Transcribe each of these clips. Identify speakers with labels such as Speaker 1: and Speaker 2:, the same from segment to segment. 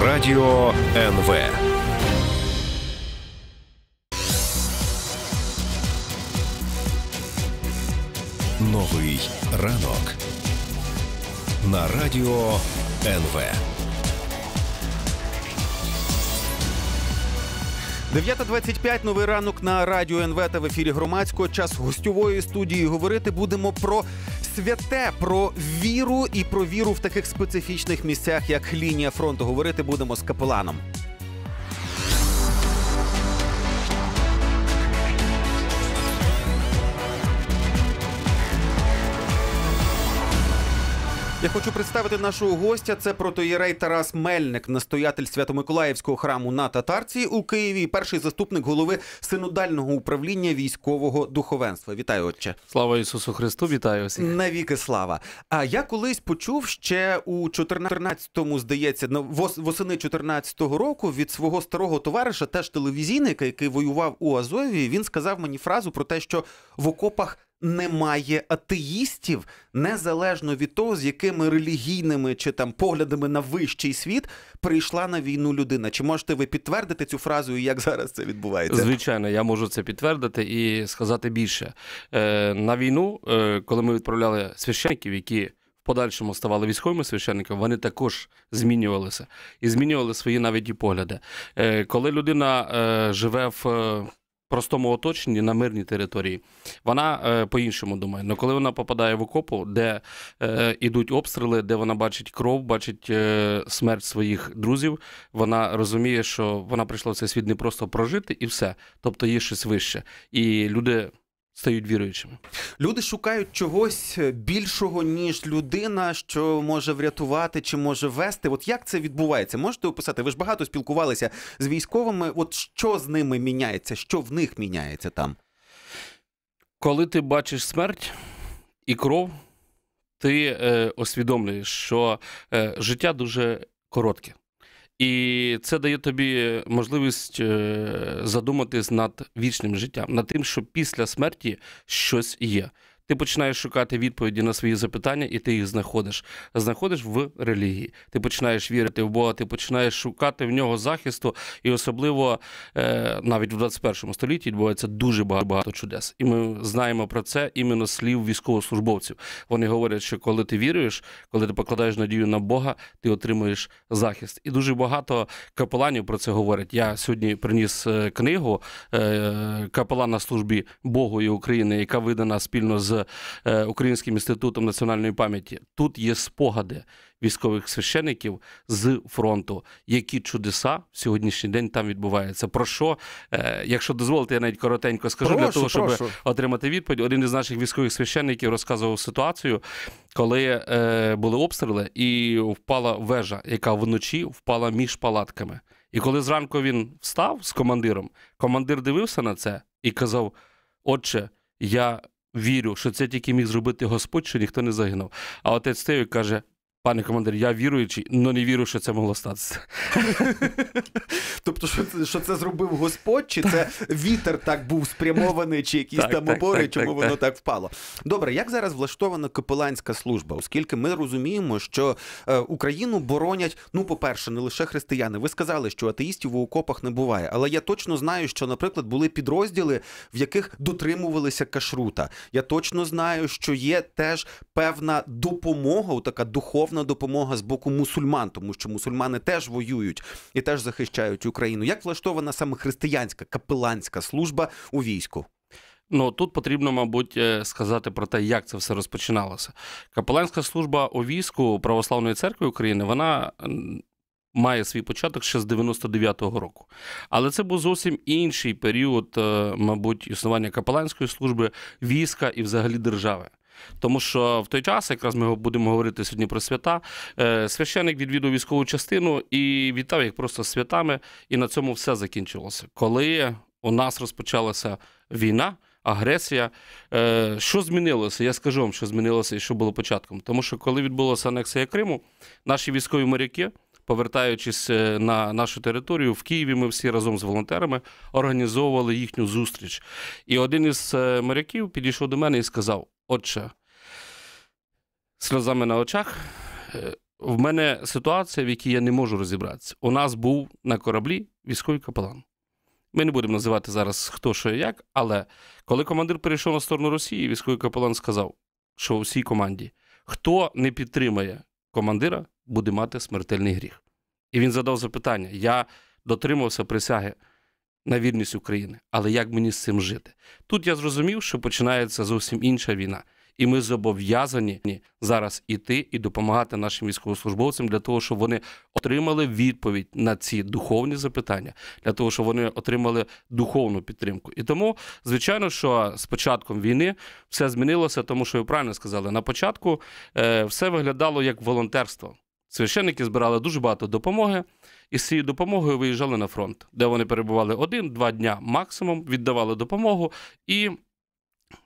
Speaker 1: Радіо НВ. Новий ранок. На Радіо НВ. 9.25, новий ранок на радіо НВ та в ефірі громадського час гостьової студії. Говорити будемо про святе про віру і про віру в таких специфічних місцях, як лінія фронту. Говорити будемо з капеланом. Я хочу представити нашого гостя. Це протоєрей Тарас Мельник, настоятель Свято-Миколаївського храму на татарці у Києві. Перший заступник голови синодального управління військового духовенства. Вітаю, отче, слава Ісусу Христу! Вітаю всіх. навіки слава. А я колись почув ще у 14-му, здається, восени 14-го року від свого старого товариша, теж телевізійника, який воював у Азові. Він сказав мені фразу про те, що в окопах немає атеїстів незалежно від того, з якими релігійними чи там поглядами на вищий світ прийшла на війну людина. Чи можете ви підтвердити цю фразу і як зараз це відбувається?
Speaker 2: Звичайно, я можу це підтвердити і сказати більше е, на війну, е, коли ми відправляли священників, які в Подальшому ставали військовими священниками, вони також змінювалися і змінювали свої навіть і погляди. Е, коли людина живе в простому оточенні на мирній території. Вона е, по-іншому думає. Але ну, коли вона попадає в окопу, де е, ідуть обстріли, де вона бачить кров, бачить е, смерть своїх друзів, вона розуміє, що вона прийшла в цей світ не просто прожити і все. Тобто є щось вище. І люди стають віруючими.
Speaker 1: Люди шукають чогось е, більшого, ніж людина, що може врятувати чи може вести. От як це відбувається? Можете описати? Ви ж багато спілкувалися з військовими. От що з ними міняється, що в них міняється там? Коли ти бачиш смерть
Speaker 2: і кров, ти е, усвідомлюєш, що е, життя дуже коротке. І це дає тобі можливість е, задуматись над вічним життям, над тим, що після смерті щось є ти починаєш шукати відповіді на свої запитання, і ти їх знаходиш. Знаходиш в релігії. Ти починаєш вірити в Бога, ти починаєш шукати в нього захисту, і особливо е, навіть в 21 столітті відбувається дуже багато чудес. І ми знаємо про це іменно слів військовослужбовців. Вони говорять, що коли ти віруєш, коли ти покладаєш надію на Бога, ти отримуєш захист. І дуже багато капеланів про це говорять. Я сьогодні приніс е, книгу е, капелан на службі Богу і України, яка видана спільно з з е, Українським інститутом національної пам'яті. Тут є спогади військових священиків з фронту, які чудеса в сьогоднішній день там відбуваються. Про що, е, якщо дозволите, я навіть коротенько скажу прошу, для того, щоб отримати відповідь. Один із наших військових священиків розказував ситуацію, коли е, були обстріли, і впала вежа, яка вночі впала між палатками. І коли зранку він встав з командиром, командир дивився на це і казав: Отче, я вірю, що це тільки міг зробити Господь, що ніхто не загинув. А отець Тею каже: Пане командир, я віруючий, але не вірю, що це могло статися.
Speaker 1: Тобто, що це що це зробив Господь, чи це вітер так був спрямований, чи якісь там опори, чому так, воно так впало? Добре, як зараз влаштована капеланська служба? Оскільки ми розуміємо, що е, Україну боронять, ну, по-перше, не лише християни. Ви сказали, що атеїстів у окопах не буває. Але я точно знаю, що, наприклад, були підрозділи, в яких дотримувалися кашрута. Я точно знаю, що є теж певна допомога, така духовна певна допомога з боку мусульман, тому що мусульмани теж воюють і теж захищають Україну. Як влаштована саме християнська капеланська служба у війську?
Speaker 2: Ну тут потрібно, мабуть, е, сказати про те, як це все розпочиналося. Капеланська служба у війську Православної церкви України вона. Має свій початок ще з 99-го року, але це був зовсім інший період, е, мабуть, існування капеланської служби, війська і взагалі держави. Тому що в той час, якраз ми будемо говорити сьогодні про свята, е, священик відвідав військову частину і вітав їх просто святами, і на цьому все закінчилося. Коли у нас розпочалася війна, агресія, е, що змінилося? Я скажу вам, що змінилося і що було початком. Тому що, коли відбулася анексія Криму, наші військові моряки. Повертаючись е, на нашу територію, в Києві ми всі разом з волонтерами організовували їхню зустріч. І один із моряків підійшов до мене і сказав: Отже, сльозами на очах. Е, в мене ситуація, в якій я не можу розібратися. У нас був на кораблі військовий капелан. Ми не будемо називати зараз хто що і як, але коли командир перейшов на сторону Росії, військовий капелан сказав, що у всій команді хто не підтримає командира, буде мати смертельний гріх. І він задав запитання: я дотримався присяги на вільність України. Але як мені з цим жити? Тут я зрозумів, що починається зовсім інша війна. І ми зобов'язані зараз іти і допомагати нашим військовослужбовцям для того, щоб вони отримали відповідь на ці духовні запитання, для того, щоб вони отримали духовну підтримку. І тому, звичайно, що з початком війни все змінилося, тому що ви правильно сказали, на початку е, все виглядало як волонтерство. Священники збирали дуже багато допомоги, і з цією допомогою виїжджали на фронт, де вони перебували один-два дня максимум, віддавали допомогу і,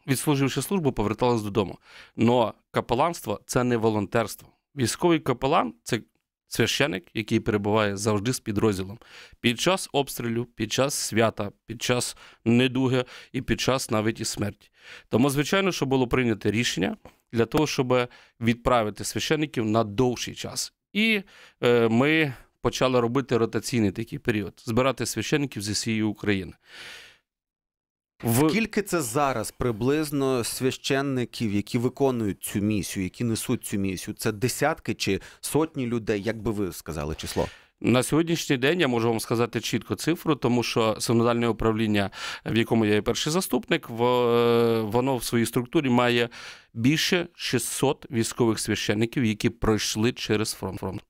Speaker 2: відслуживши службу, поверталися додому. Но капеланство це не волонтерство. Військовий капелан це священик, який перебуває завжди з підрозділом під час обстрілю, під час свята, під час недуги і під час навіть і смерті. Тому, звичайно, що було прийнято рішення. Для того щоб відправити священиків на довший час, і е, ми почали робити ротаційний такий період, збирати священників зі всієї України.
Speaker 1: В... Скільки це зараз приблизно священників, які виконують цю місію, які несуть цю місію? Це десятки чи сотні людей, як би ви сказали число? На сьогоднішній день я можу вам сказати чітко цифру, тому що сигнальне
Speaker 2: управління, в якому я є перший заступник, е, воно в своїй структурі має більше 600 військових священників, які пройшли через фронт.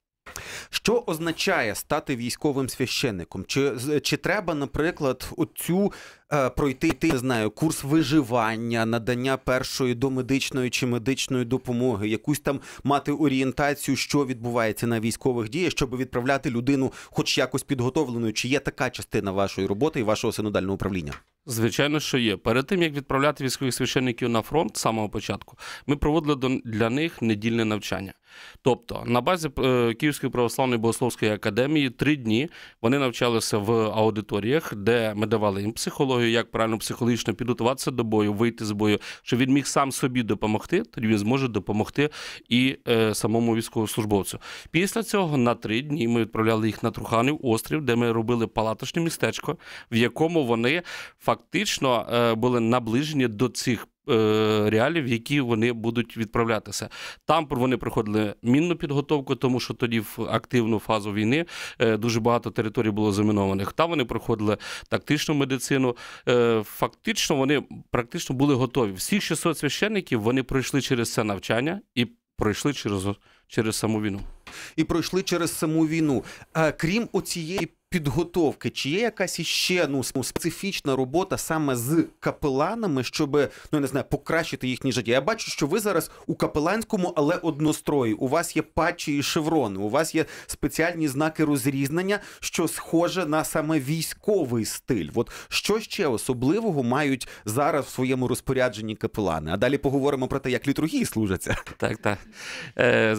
Speaker 1: Що означає стати військовим священником? Чи чи треба, наприклад, оцю е, пройти ти не знаю курс виживання, надання першої домедичної чи медичної допомоги, якусь там мати орієнтацію, що відбувається на військових діях, щоб відправляти людину, хоч якось підготовленою? Чи є така частина вашої роботи і вашого синодального управління?
Speaker 2: Звичайно, що є. Перед тим як відправляти військових священників на фронт з самого початку, ми проводили для них недільне навчання. Тобто на базі е, Київської православної богословської академії три дні вони навчалися в аудиторіях, де ми давали їм психологію, як правильно психологічно підготуватися до бою, вийти з бою, щоб він міг сам собі допомогти, тоді він зможе допомогти і е, самому військовослужбовцю. Після цього на три дні ми відправляли їх на Труханів острів, де ми робили палаточне містечко, в якому вони фактично фактично е, були наближені до цих е, реалів, які вони будуть відправлятися. Там вони проходили мінну підготовку, тому що тоді в активну фазу війни е, дуже багато територій було замінованих. Там вони проходили тактичну медицину. Фактично, вони практично були готові. Всіх 600 священників вони пройшли
Speaker 1: через це навчання і пройшли через через саму війну. І пройшли через саму війну. крім оцієї підготовки, чи є якась іще ну специфічна робота саме з капеланами, щоб ну я не знаю, покращити їхні життя? Я бачу, що ви зараз у капеланському, але однострої. У вас є патчі і шеврони, у вас є спеціальні знаки розрізнення, що схоже на саме військовий стиль. От що ще особливого мають зараз в своєму розпорядженні капелани? А далі поговоримо про те, як літургії служаться. Так, так. Е,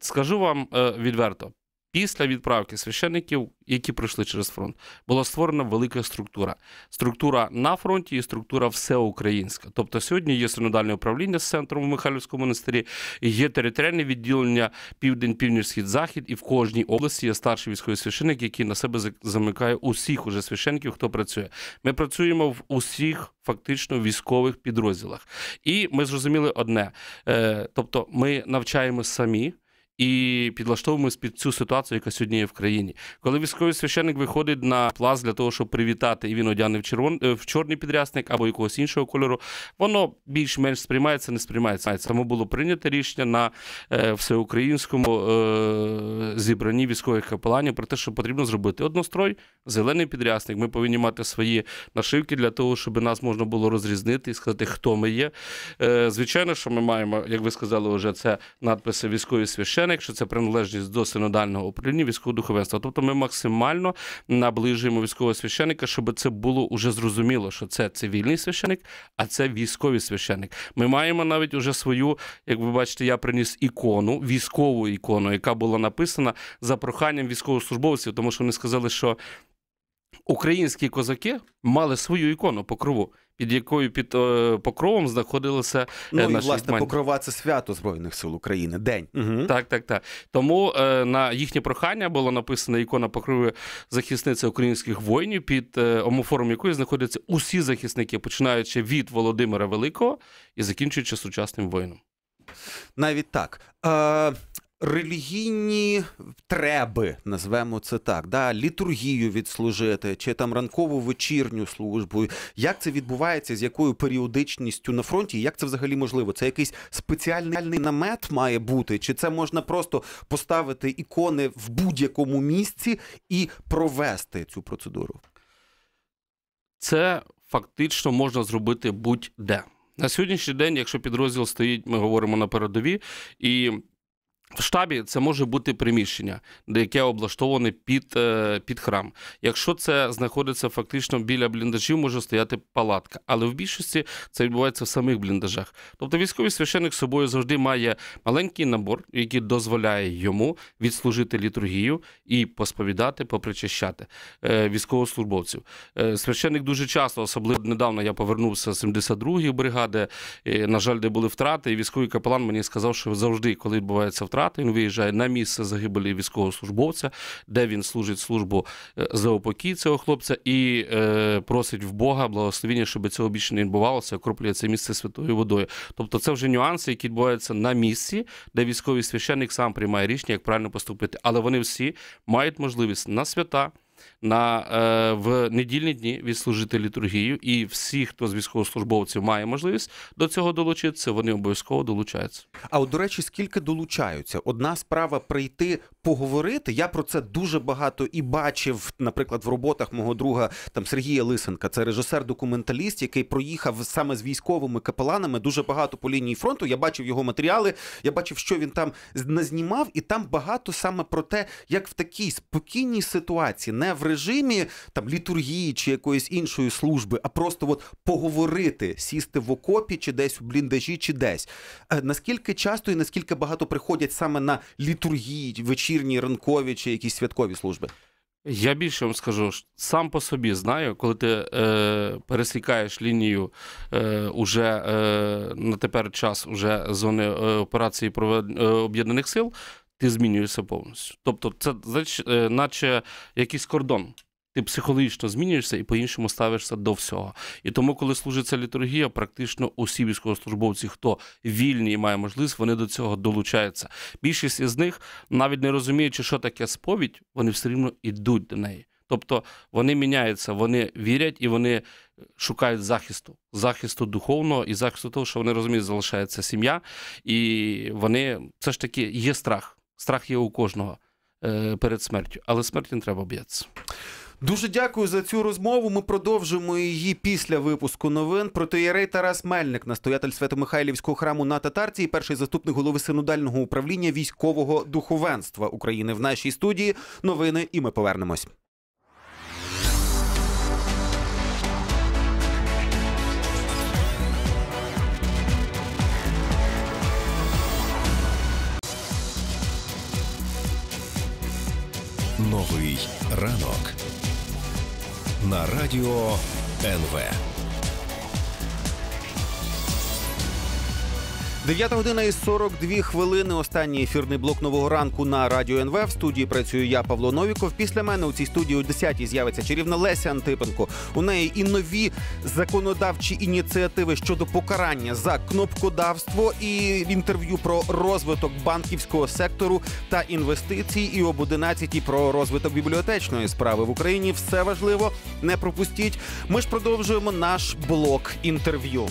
Speaker 1: Скажу вам е, відверто,
Speaker 2: Після відправки священиків, які пройшли через фронт, була створена велика структура. Структура на фронті і структура всеукраїнська. Тобто сьогодні є синодальне управління з центром в Михайлівському монастирі, є територіальне відділення Південь, Північ, Схід, Захід, і в кожній області є старший військовий священик, який на себе замикає усіх уже священників, хто працює. Ми працюємо в усіх фактично військових підрозділах. І ми зрозуміли одне: е, тобто, ми навчаємо самі і підлаштовуємось під цю ситуацію, яка сьогодні є в країні. Коли військовий священник виходить на плац для того, щоб привітати, і він одягне в червон е, в чорний підрясник або якогось іншого кольору, воно більш-менш сприймається, не сприймається. Тому було прийнято рішення на е, всеукраїнському е, зібранні військових капеланів про те, що потрібно зробити однострой, зелений підрясник. Ми повинні мати свої нашивки для того, щоб нас можна було розрізнити і сказати, хто ми є. Звичайно, що ми маємо, як ви сказали, вже це надписи військові священники члени, якщо це приналежність до синодального управління військового духовенства. Тобто ми максимально наближуємо військового священика, щоб це було уже зрозуміло, що це цивільний священик, а це військовий священик. Ми маємо навіть уже свою, як ви бачите, я приніс ікону, військову ікону, яка була написана за проханням військовослужбовців, тому що вони сказали, що українські козаки мали свою ікону покрову, під якою під е, покровом знаходилися е, ну, і, власне відмання.
Speaker 1: покрова це свято Збройних сил України.
Speaker 2: День Угу. так, так, так. Тому е, на їхнє прохання була написана ікона покрови захисниця українських воїнів, під е, омофором якої знаходяться усі захисники, починаючи від Володимира Великого і закінчуючи сучасним воїном.
Speaker 1: Навіть так. Е, релігійні треби, назвемо це так, да, літургію відслужити, чи там ранкову вечірню службу. Як це відбувається, з якою періодичністю на фронті? І як це взагалі можливо? Це якийсь спеціальний намет має бути? Чи це можна просто поставити ікони в будь-якому місці і провести цю процедуру?
Speaker 2: Це фактично можна зробити будь-де. На сьогоднішній день, якщо підрозділ стоїть, ми говоримо на передові, і в штабі це може бути приміщення, де яке облаштоване під е, під храм. Якщо це знаходиться фактично біля бліндажів, може стояти палатка. Але в більшості це відбувається в самих бліндажах. Тобто військовий священик з собою завжди має маленький набор, який дозволяє йому відслужити літургію і посповідати, попричащати е, військовослужбовців. Е, священик дуже часто, особливо недавно я повернувся з 72-ї бригади. На жаль, де були втрати, і військовий капелан мені сказав, що завжди, коли відбувається втрата, втрат. Він виїжджає на місце загибелі військовослужбовця, де він служить службу е, за упокій цього хлопця і е, просить в Бога благословіння, щоб цього більше не відбувалося, окроплює це місце святою водою. Тобто, це вже нюанси, які відбуваються на місці, де військовий священник сам приймає рішення, як правильно поступити. Але вони всі мають можливість на свята на, е, в недільні дні відслужити літургію, і всі, хто з військовослужбовців має можливість до цього долучитися, вони обов'язково
Speaker 1: долучаються. А от до речі, скільки долучаються? Одна справа прийти поговорити. Я про це дуже багато і бачив, наприклад, в роботах мого друга там Сергія Лисенка. Це режисер-документаліст, який проїхав саме з військовими капеланами дуже багато по лінії фронту. Я бачив його матеріали, я бачив, що він там назнімав, і там багато саме про те, як в такій спокійній ситуації не не в режимі там літургії чи якоїсь іншої служби, а просто от поговорити, сісти в окопі чи десь у бліндажі, чи десь. Е, наскільки часто і наскільки багато приходять саме на літургії, вечірні, ранкові чи якісь святкові служби?
Speaker 2: Я більше вам скажу, сам по собі знаю, коли ти е, пересікаєш лінію е, уже е, на тепер час уже зони е, операції е, об'єднаних сил, ти змінюєшся повністю. Тобто, це знач, е, наче якийсь кордон. Ти психологічно змінюєшся і по-іншому ставишся до всього. І тому, коли служиться літургія, практично усі військовослужбовці, хто вільні і має можливість, вони до цього долучаються. Більшість із них, навіть не розуміючи, що таке сповідь, вони все рівно йдуть до неї. Тобто вони міняються, вони вірять і вони шукають захисту, захисту духовного і захисту того, що вони розуміють, залишається сім'я, і вони все ж таки є страх. Страх є у кожного е, перед смертю, але смерті не треба боятися.
Speaker 1: Дуже дякую за цю розмову. Ми продовжимо її після випуску новин. Протоєрей Тарас Мельник, настоятель Свято-Михайлівського храму на татарці і перший заступник голови синодального управління військового духовенства України в нашій студії. Новини, і ми повернемось. Новий ранок на радіо НВ. 9 година і 42 хвилини. Останній ефірний блок нового ранку на радіо НВ. В студії працюю я, Павло Новіков. Після мене у цій студії у 10-й з'явиться чарівна Леся Антипенко. У неї і нові законодавчі ініціативи щодо покарання за кнопкодавство, і інтерв'ю про розвиток банківського сектору та інвестицій. І об 11-й про розвиток бібліотечної справи в Україні. Все важливо, не пропустіть. Ми ж продовжуємо наш блок інтерв'ю.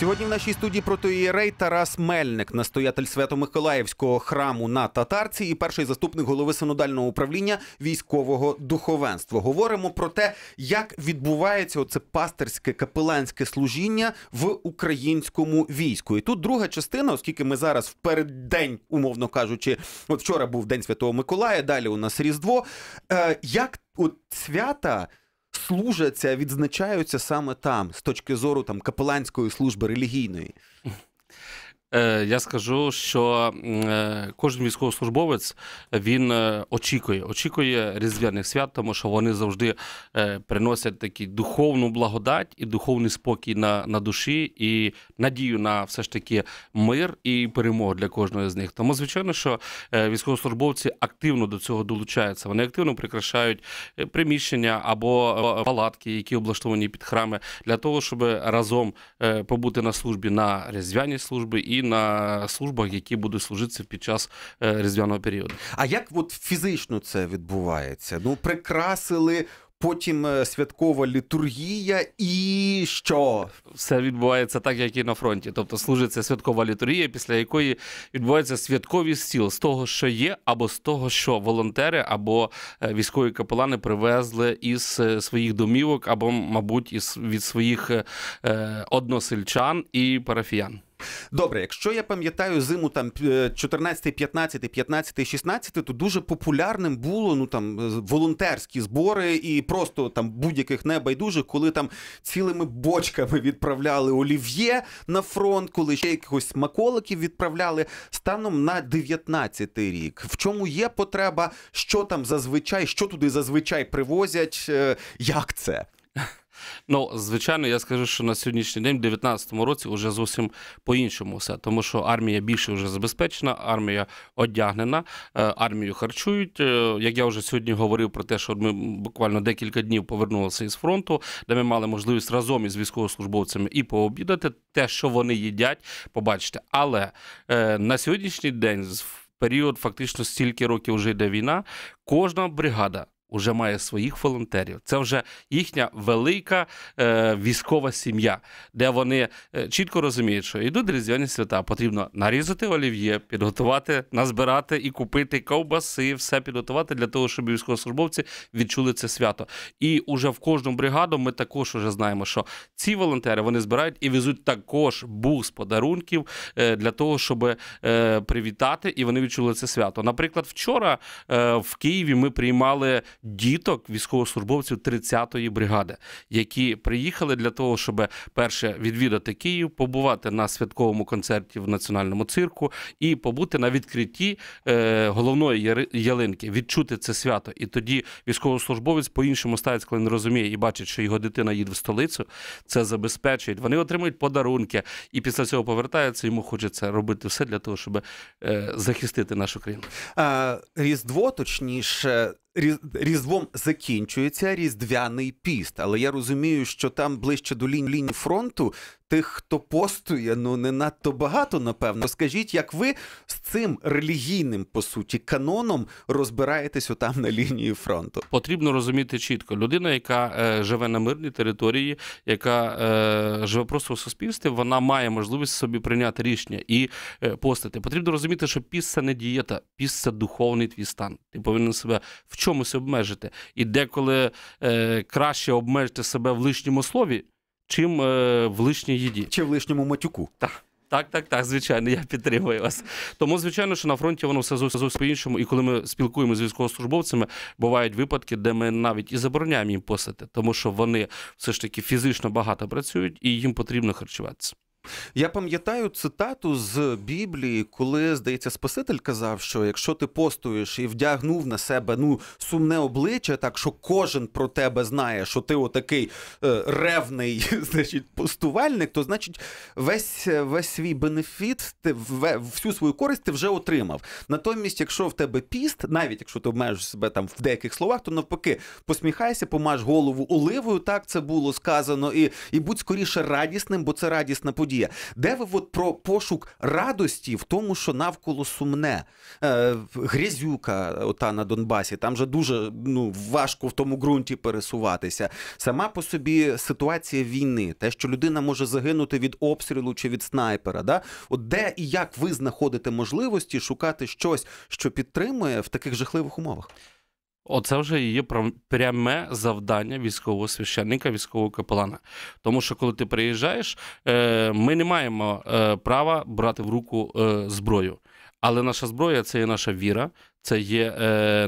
Speaker 1: Сьогодні в нашій студії протоієрей Тарас Мельник, настоятель Свято-Миколаївського храму на татарці і перший заступник голови синодального управління військового духовенства. Говоримо про те, як відбувається оце пастирське капеланське служіння в українському війську. І тут друга частина, оскільки ми зараз в переддень, умовно кажучи, от вчора був день Святого Миколая. Далі у нас Різдво. Е, як от свята? служаться, відзначаються саме там, з точки зору там капеланської служби релігійної.
Speaker 2: Е, я скажу, що е, кожен військовослужбовець він е, очікує, очікує різдвяних свят, тому що вони завжди приносять такі духовну благодать і духовний спокій на на душі, і надію на все ж таки мир і перемогу для кожного з них. Тому звичайно, що військовослужбовці активно до цього долучаються. Вони активно прикрашають приміщення або палатки, які облаштовані під храми, для того, щоб разом побути на службі на різдвяній службі і
Speaker 1: на службах, які будуть служитися під час е, різдвяного періоду. А як от фізично це відбувається? Ну, прикрасили. Потім е, святкова літургія, і що все відбувається так, як і на фронті. Тобто служиться святкова літургія,
Speaker 2: після якої відбувається святковий стіл з того, що є, або з того, що волонтери або е, військові капелани привезли із своїх домівок, або, мабуть, із від своїх односельчан і парафіян.
Speaker 1: Добре, якщо я пам'ятаю зиму там 14, 15, 15, 16, то дуже популярним було ну там волонтерські збори і просто там будь-яких небайдужих, коли там цілими бочками відправляли олів'є на фронт, коли ще якихось смаколиків відправляли станом на 19 рік. В чому є потреба, що там зазвичай, що туди зазвичай привозять, е, як це?
Speaker 2: Ну, звичайно, я скажу, що на сьогоднішній день, в 2019 році, вже зовсім по-іншому все, тому що армія більше вже забезпечена, армія одягнена, е, армію харчують. Е, як я вже сьогодні говорив про те, що ми буквально декілька днів повернулися із фронту, де ми мали можливість разом із військовослужбовцями і пообідати те, що вони їдять, побачите. Але е, на сьогоднішній день, в період фактично стільки років вже йде війна, кожна бригада. Уже має своїх волонтерів. Це вже їхня велика е, військова сім'я, де вони е, чітко розуміють, що йдуть різдвяні свята. Потрібно нарізати олів'є, підготувати, назбирати і купити ковбаси, все підготувати для того, щоб військовослужбовці відчули це свято. І уже в кожну бригаду ми також вже знаємо, що ці волонтери вони збирають і везуть також бус подарунків е, для того, щоб е, привітати, і вони відчули це свято. Наприклад, вчора е, в Києві ми приймали діток військовослужбовців 30-ї бригади, які приїхали для того, щоб перше відвідати Київ, побувати на святковому концерті в національному цирку і побути на відкритті е, головної ялинки, відчути це свято. І тоді військовослужбовець по-іншому ставиться, коли не розуміє і бачить, що його дитина їде в столицю. Це забезпечують. Вони отримують подарунки, і після цього повертаються. Йому хочеться
Speaker 1: робити все для того, щоб е, захистити нашу країну. Е, Різдво, точніше, Різдвом закінчується різдвяний піст, але я розумію, що там ближче до лінії фронту тих, хто постує, ну не надто багато, напевно. Скажіть, як ви з цим релігійним по суті каноном розбираєтесь отам на лінії фронту?
Speaker 2: Потрібно розуміти чітко людина, яка е, живе на мирній території, яка е, живе просто в суспільстві, вона має можливість собі прийняти рішення і е, постити. Потрібно розуміти, що піс це не дієта, піс це духовний твій стан. Ти повинен себе в чомусь обмежити. І деколи е, краще обмежити себе в лишньому слові чим е, в лишній їді. Чи в лишньому матюку. Так. Так, так, так, звичайно, я підтримую вас. Тому, звичайно, що на фронті воно все зовсім по іншому. І коли ми спілкуємося з військовослужбовцями, бувають випадки, де ми навіть і забороняємо їм постати, тому що вони все ж таки фізично багато працюють і їм потрібно харчуватися.
Speaker 1: Я пам'ятаю цитату з Біблії, коли здається, Спаситель казав, що якщо ти постуєш і вдягнув на себе ну сумне обличчя, так що кожен про тебе знає, що ти отакий е, ревний, значить, постувальник, то значить, весь весь свій бенефіт, ти всю свою користь ти вже отримав. Натомість, якщо в тебе піст, навіть якщо ти обмежиш себе там в деяких словах, то навпаки, посміхайся, помаж голову оливою. Так це було сказано, і, і будь скоріше радісним, бо це радісна подія подія. Де ви от про пошук радості в тому, що навколо сумне? Е, Грязюка, ота на Донбасі, там же дуже ну, важко в тому ґрунті пересуватися. Сама по собі ситуація війни, те, що людина може загинути від обстрілу чи від снайпера. Да? От Де і як ви знаходите можливості шукати щось, що підтримує в таких жахливих умовах?
Speaker 2: Оце вже її пряме завдання військового священника, військового капелана. Тому що, коли ти приїжджаєш, е, ми не маємо е, права брати в руку е, зброю. Але наша зброя це є наша віра, це є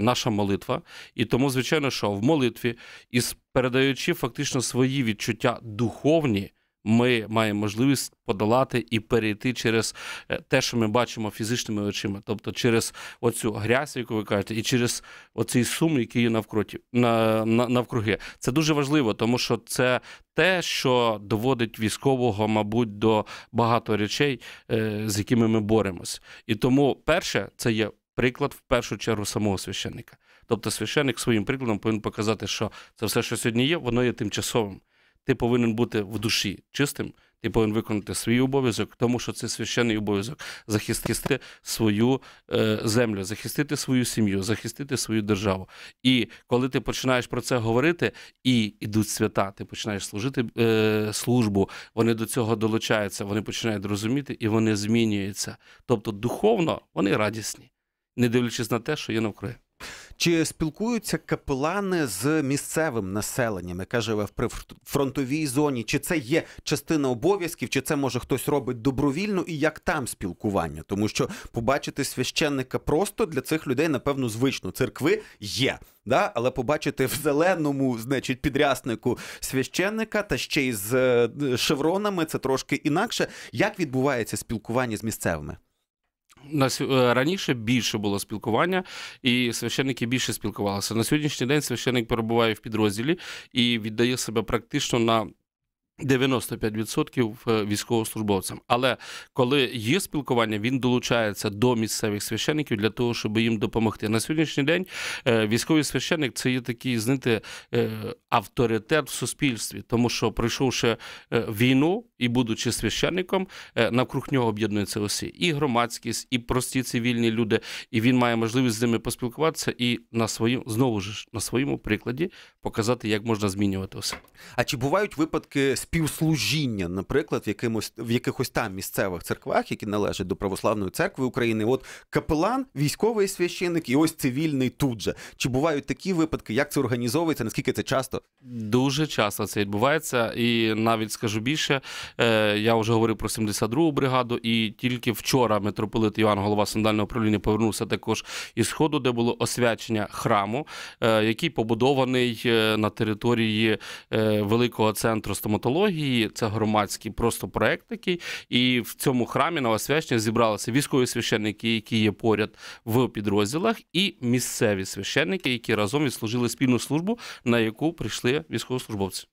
Speaker 2: наша молитва. І тому, звичайно, що в молитві, із передаючи фактично свої відчуття духовні, ми маємо можливість подолати і перейти через е, те, що ми бачимо фізичними очима, тобто через оцю грязь, яку ви кажете, і через оцей сум, який є навкруті на, на навкруги. Це дуже важливо, тому що це те, що доводить військового, мабуть, до багато речей, е, з якими ми боремось. І тому перше, це є приклад в першу чергу самого священника. Тобто священник своїм прикладом повинен показати, що це все, що сьогодні є, воно є тимчасовим ти повинен бути в душі чистим, ти повинен виконати свій обов'язок, тому що це священний обов'язок захистити свою е, землю, захистити свою сім'ю, захистити свою державу. І коли ти починаєш про це говорити, і йдуть свята, ти починаєш служити е, службу, вони до цього долучаються, вони починають розуміти і вони змінюються. Тобто,
Speaker 1: духовно вони
Speaker 2: радісні, не дивлячись на те, що є навкруги.
Speaker 1: Чи спілкуються капелани з місцевим населенням, яке живе в прифронтовій зоні? Чи це є частина обов'язків, чи це може хтось робить добровільно, і як там спілкування? Тому що побачити священника просто для цих людей, напевно, звично церкви є. Да, але побачити в зеленому, значить, підряснику священника та ще й з е, шевронами це трошки інакше. Як відбувається спілкування з місцевими?
Speaker 2: на е, раніше більше було спілкування, і священники більше спілкувалися. На сьогоднішній день священник перебуває в підрозділі і віддає себе практично на. 95% е, військовослужбовцям. Але коли є спілкування, він долучається до місцевих священників для того, щоб їм допомогти. На сьогоднішній день е, військовий священник це є такий, знаєте, е, авторитет в суспільстві, тому що пройшовши війну і будучи священником, навкруг нього об'єднуються усі і громадськість, і прості цивільні люди, і він має можливість з ними поспілкуватися і на своїм
Speaker 1: знову ж на своєму прикладі показати, як можна змінювати усе. А чи бувають випадки співслужіння, наприклад, в якимось в якихось там місцевих церквах, які належать до православної церкви України. От капелан, військовий священник і ось цивільний тут же. Чи бувають такі випадки? Як це організовується? Наскільки це часто? Дуже часто це відбувається,
Speaker 2: і навіть скажу більше, е, я вже говорив про 72-у бригаду, і тільки вчора митрополит Іван голова сандального управління повернувся також із сходу, де було освячення храму, е, який побудований е, на території великого центру стоматології технології, це громадський просто проект такий. І в цьому храмі на Освячення зібралися військові священники, які є поряд в підрозділах, і місцеві священники, які разом відслужили спільну службу, на яку прийшли військовослужбовці.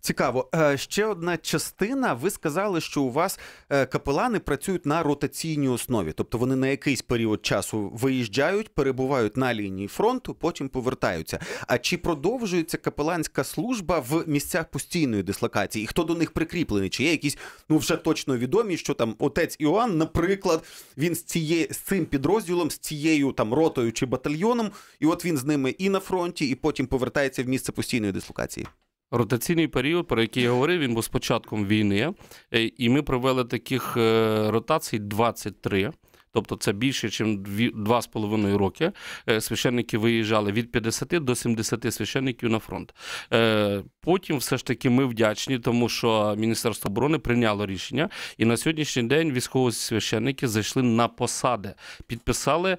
Speaker 1: Цікаво. Е, ще одна частина. Ви сказали, що у вас е, капелани працюють на ротаційній основі, тобто вони на якийсь період часу виїжджають, перебувають на лінії фронту, потім повертаються. А чи продовжується капеланська служба в місцях постійної дислокації? І хто до них прикріплений? Чи є якісь ну вже точно відомі, що там отець Іоанн, наприклад, він з цієї з цим підрозділом, з цією там ротою чи батальйоном, і от він з ними і на фронті, і потім повертається в місце постійної дислокації?
Speaker 2: Ротаційний період, про який я говорив, він був з початком війни, е, і ми провели таких е, ротацій 23. Тобто це більше, ніж 2,5 роки. Е, священники виїжджали від 50 до 70 священників на фронт. Потім, все ж таки, ми вдячні, тому що Міністерство оборони прийняло рішення, і на сьогоднішній день військові священники зайшли на посади, підписали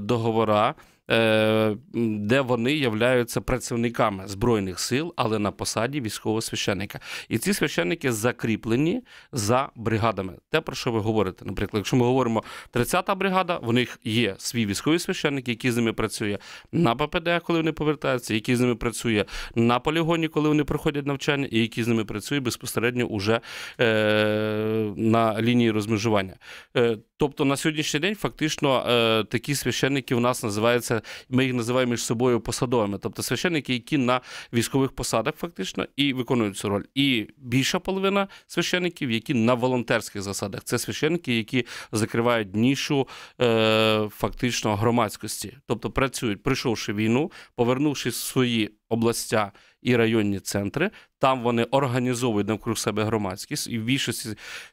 Speaker 2: договора. Е, де вони являються працівниками збройних сил, але на посаді військового священника. І ці священники закріплені за бригадами. Те, про що ви говорите? Наприклад, якщо ми говоримо 30-та бригада, в них є свій військовий священник, який з ними працює на ППД, коли вони повертаються, який з ними працює на полігоні, коли вони проходять навчання, і який з ними працює безпосередньо уже е, на лінії розмежування. Е, тобто на сьогоднішній день фактично е, такі священники у нас називаються ми їх називаємо між собою посадовими, тобто священники, які на військових посадах фактично і виконують цю роль. І більша половина священників, які на волонтерських засадах. Це священники, які закривають нішу е, фактично громадськості, тобто працюють, прийшовши війну, повернувши свої областя і районні центри. Там вони організовують навкруг себе громадськість і в більшості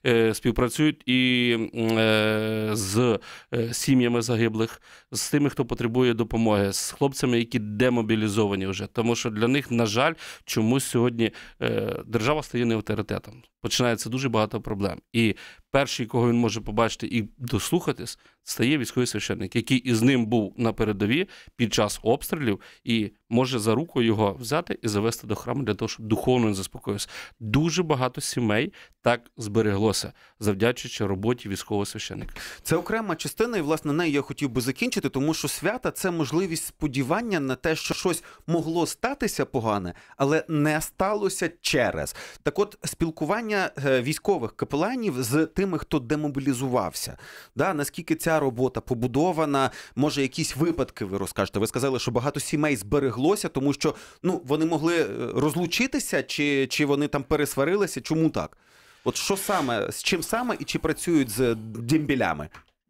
Speaker 2: е, співпрацюють і е, з е, сім'ями загиблих, з тими, хто потребує допомоги, з хлопцями, які демобілізовані вже. Тому що для них, на жаль, чомусь сьогодні е, держава стає не авторитетом. Починається дуже багато проблем. І перший, кого він може побачити і дослухатись, стає військовий священник, який із ним був на передові під час обстрілів, і може за руку його взяти і завести до храму для того, щоб духовно повно не заспокоївся.
Speaker 1: Дуже багато сімей так збереглося, завдячуючи роботі військового священика Це окрема частина, і власне нею я хотів би закінчити, тому що свята це можливість сподівання на те, що щось могло статися погане, але не сталося через так, от спілкування е, військових капеланів з тими, хто демобілізувався, да наскільки ця робота побудована, може якісь випадки ви розкажете? Ви сказали, що багато сімей збереглося, тому що ну вони могли е, розлучитися чи чи вони там пересварилися? Чому так? От що саме з чим саме і чи працюють з дімбілями?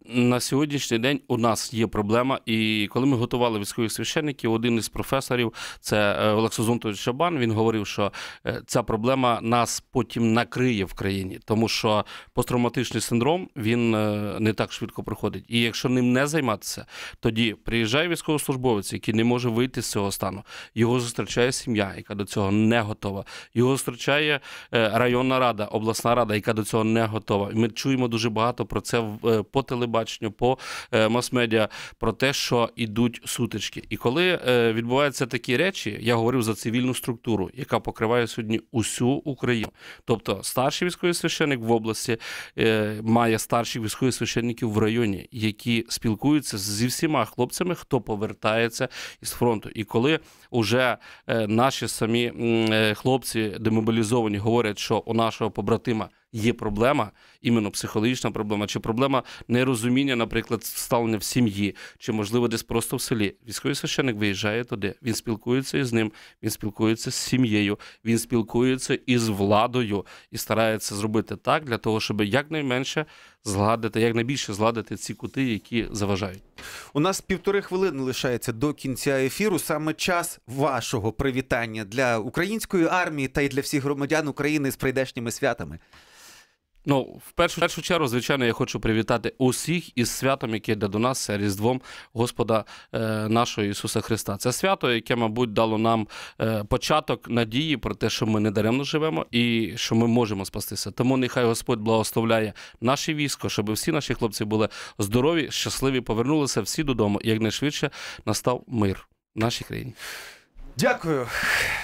Speaker 2: на сьогоднішній день у нас є проблема. І коли ми готували військових священників, один із професорів, це е, Олексій Зонтович Шабан, він говорив, що е, ця проблема нас потім накриє в країні, тому що посттравматичний синдром він е, не так швидко проходить. І якщо ним не займатися, тоді приїжджає військовослужбовець, який не може вийти з цього стану. Його зустрічає сім'я, яка до цього не готова. Його зустрічає районна рада, обласна рада, яка до цього не готова. Ми чуємо дуже багато про це по телебаченню телебаченню, по е, мас-медіа про те, що ідуть сутички. І коли е, відбуваються такі речі, я говорив за цивільну структуру, яка покриває сьогодні усю Україну. Тобто старший військовий священник в області е, має старших військових священників в районі, які спілкуються зі всіма хлопцями, хто повертається із фронту. І коли вже наші самі хлопці демобілізовані говорять, що у нашого побратима є проблема, іменно психологічна проблема, чи проблема нерозуміння, наприклад, ставлення в сім'ї, чи, можливо, десь просто в селі. Військовий священик виїжджає туди. Він спілкується із ним, він спілкується з сім'єю, він спілкується із владою і старається зробити так для того, щоб якнайменше згладити, якнайбільше згладити ці кути, які заважають.
Speaker 1: У нас півтори хвилини лишається до кінця ефіру. Саме час вашого привітання для української армії та й для всіх громадян України з прийдешніми святами.
Speaker 2: Ну, в першу, в першу чергу, звичайно, я хочу привітати усіх із святом, яке йде до нас, Різдвом Господа е, нашого Ісуса Христа. Це свято, яке, мабуть, дало нам е, початок надії про те, що ми не даремно живемо і що ми можемо спастися. Тому нехай Господь благословляє наше військо, щоб всі наші хлопці були здорові, щасливі, повернулися всі додому, і якнайшвидше настав мир в нашій
Speaker 1: країні. Дякую.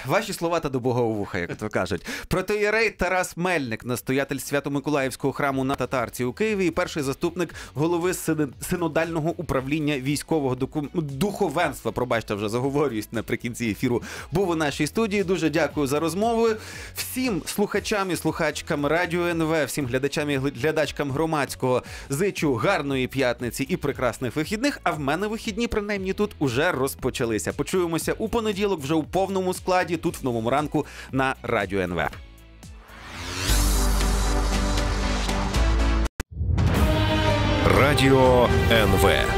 Speaker 1: Ваші слова та до Бога у вуха, як то кажуть. Протоєрей Тарас Мельник, настоятель Свято-Миколаївського храму на татарці у Києві, і перший заступник голови синодального управління військового докум... духовенства. Пробачте, вже заговорююсь наприкінці ефіру. Був у нашій студії. Дуже дякую за розмову. Всім слухачам і слухачкам радіо НВ, всім глядачам і глядачкам громадського зичу гарної п'ятниці і прекрасних вихідних. А в мене вихідні принаймні тут уже розпочалися. Почуємося у понеділок вже у повному складі тут в новому ранку на радіо НВ.
Speaker 2: Радіо НВ.